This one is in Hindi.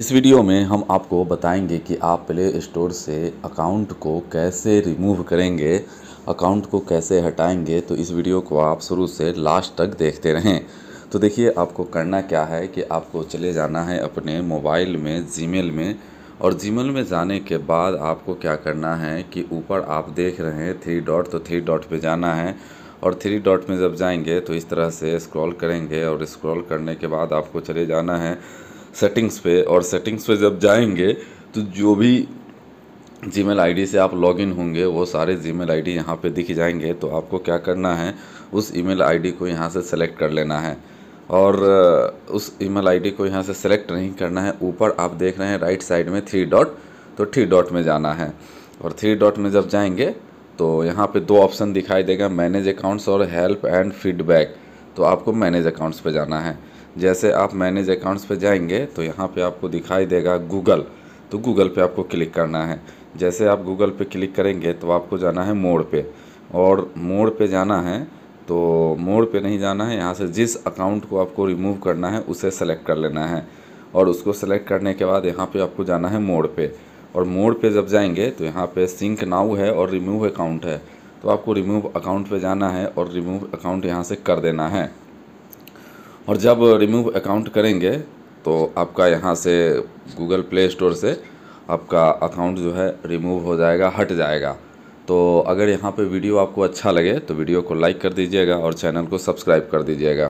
इस वीडियो में हम आपको बताएंगे कि आप प्ले स्टोर से अकाउंट को कैसे रिमूव करेंगे अकाउंट को कैसे हटाएंगे तो इस वीडियो को आप शुरू से लास्ट तक देखते रहें तो देखिए आपको करना क्या है कि आपको चले जाना है अपने मोबाइल में जीमेल में और जीमेल में जाने के बाद आपको क्या करना है कि ऊपर आप देख रहे हैं थ्री डॉट तो थ्री डॉट पर जाना है और थ्री डॉट में जब जाएंगे तो इस तरह से स्क्रॉल करेंगे और स्क्रॉल करने के बाद आपको चले जाना है सेटिंग्स पे और सेटिंग्स पे जब जाएंगे तो जो भी जी मेल आई से आप लॉगिन होंगे वो सारे जी मेल आई डी यहाँ पर दिख जाएंगे तो आपको क्या करना है उस ई मेल आई डी को यहाँ से सेलेक्ट कर लेना है और उस ईमेल आईडी को यहाँ से सेलेक्ट नहीं करना है ऊपर आप देख रहे हैं राइट साइड में थ्री डॉट तो थ्री डॉट में जाना है और थ्री डॉट में जब जाएंगे तो यहाँ पे दो ऑप्शन दिखाई देगा मैनेज अकाउंट्स और हेल्प एंड फीडबैक तो आपको मैनेज अकाउंट्स पे जाना है जैसे आप मैनेज अकाउंट्स पर जाएंगे तो यहाँ पे आपको दिखाई देगा गूगल तो गूगल पे आपको क्लिक करना है जैसे आप गूगल पे क्लिक करेंगे तो आपको जाना है मोड़ पे और मोड़ पे जाना है तो मोड़ पे नहीं जाना है यहाँ से जिस अकाउंट को आपको रिमूव करना है उसे सेलेक्ट कर लेना है और उसको सेलेक्ट करने के बाद यहाँ पर आपको जाना है मोड़ पे और मोड़ पे जब जाएंगे तो यहाँ पर सिंक नाउ है और रिमूव अकाउंट है तो आपको रिमूव अकाउंट पे जाना है और रिमूव अकाउंट यहाँ से कर देना है और जब रिमूव अकाउंट करेंगे तो आपका यहाँ से गूगल प्ले स्टोर से आपका अकाउंट जो है रिमूव हो जाएगा हट जाएगा तो अगर यहाँ पे वीडियो आपको अच्छा लगे तो वीडियो को लाइक कर दीजिएगा और चैनल को सब्सक्राइब कर दीजिएगा